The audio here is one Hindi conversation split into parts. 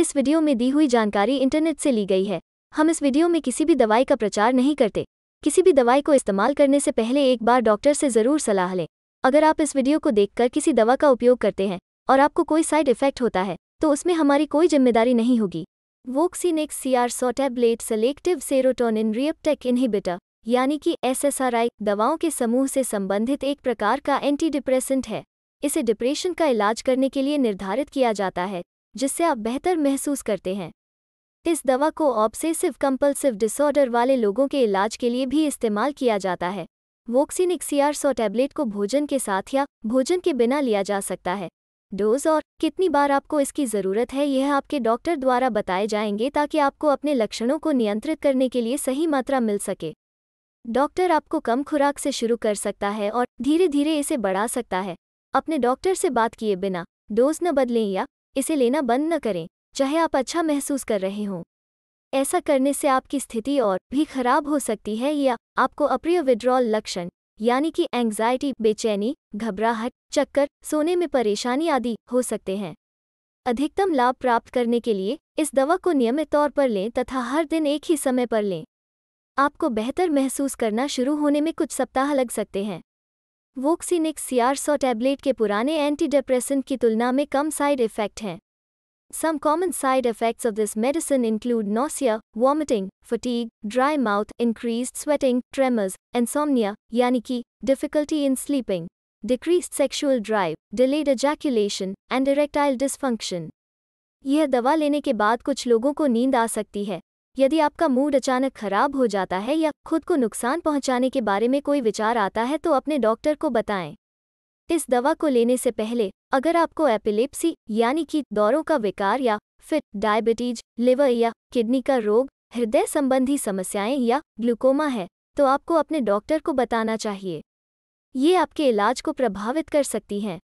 इस वीडियो में दी हुई जानकारी इंटरनेट से ली गई है हम इस वीडियो में किसी भी दवाई का प्रचार नहीं करते किसी भी दवाई को इस्तेमाल करने से पहले एक बार डॉक्टर से ज़रूर सलाह लें अगर आप इस वीडियो को देखकर किसी दवा का उपयोग करते हैं और आपको कोई साइड इफेक्ट होता है तो उसमें हमारी कोई जिम्मेदारी नहीं होगी वोक्सीनेक्स सी आर सौ tablet selective serotonin reuptake inhibitor यानी कि एसएसआरआई दवाओं के समूह से संबंधित एक प्रकार का एंटी डिप्रेसेंट है इसे डिप्रेशन का इलाज करने के लिए निर्धारित किया जाता है जिससे आप बेहतर महसूस करते हैं इस दवा को ऑब्सेसिव कंपल्सिव डिसऑर्डर वाले लोगों के इलाज के लिए भी इस्तेमाल किया जाता है वोक्सिन एक्सीआर सौ टैबलेट को भोजन के साथ या भोजन के बिना लिया जा सकता है डोज और कितनी बार आपको इसकी ज़रूरत है यह आपके डॉक्टर द्वारा बताए जाएंगे ताकि आपको अपने लक्षणों को नियंत्रित करने के लिए सही मात्रा मिल सके डॉक्टर आपको कम खुराक से शुरू कर सकता है और धीरे धीरे इसे बढ़ा सकता है अपने डॉक्टर से बात किए बिना डोज न बदलें या इसे लेना बंद न करें चाहे आप अच्छा महसूस कर रहे हों ऐसा करने से आपकी स्थिति और भी खराब हो सकती है या आपको अप्रिय विड्रॉल लक्षण यानी कि एंग्जाइटी बेचैनी घबराहट चक्कर सोने में परेशानी आदि हो सकते हैं अधिकतम लाभ प्राप्त करने के लिए इस दवा को नियमित तौर पर लें तथा हर दिन एक ही समय पर लें आपको बेहतर महसूस करना शुरू होने में कुछ सप्ताह लग सकते हैं वोक्सिनिक सियारसो टैबलेट के पुराने एंटीडेप्रेसेंट की तुलना में कम साइड इफेक्ट हैं some common side effects of this medicine include nausea vomiting fatigue dry mouth increase sweating tremors insomnia यानी कि difficulty in sleeping decrease sexual drive delayed ejaculation and erectile dysfunction यह दवा लेने के बाद कुछ लोगों को नींद आ सकती है यदि आपका मूड अचानक खराब हो जाता है या खुद को नुकसान पहुंचाने के बारे में कोई विचार आता है तो अपने डॉक्टर को बताएं इस दवा को लेने से पहले अगर आपको एपिलेप्सी यानी कि दौरों का विकार या फिर डायबिटीज लिवर या किडनी का रोग हृदय संबंधी समस्याएं या ग्लूकोमा है तो आपको अपने डॉक्टर को बताना चाहिए ये आपके इलाज को प्रभावित कर सकती हैं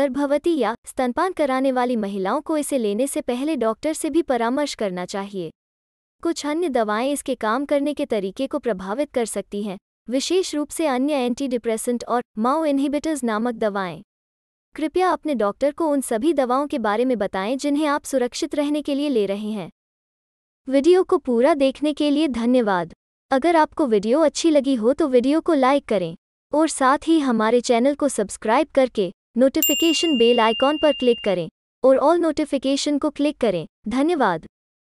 गर्भवती या स्तनपान कराने वाली महिलाओं को इसे लेने से पहले डॉक्टर से भी परामर्श करना चाहिए कुछ अन्य दवाएं इसके काम करने के तरीके को प्रभावित कर सकती हैं विशेष रूप से अन्य एंटी डिप्रेसेंट और माओ इनहिबिटर्स नामक दवाएं कृपया अपने डॉक्टर को उन सभी दवाओं के बारे में बताएं जिन्हें आप सुरक्षित रहने के लिए ले रहे हैं वीडियो को पूरा देखने के लिए धन्यवाद अगर आपको वीडियो अच्छी लगी हो तो वीडियो को लाइक करें और साथ ही हमारे चैनल को सब्सक्राइब करके नोटिफिकेशन बेल आइकॉन पर क्लिक करें और ऑल नोटिफिकेशन को क्लिक करें धन्यवाद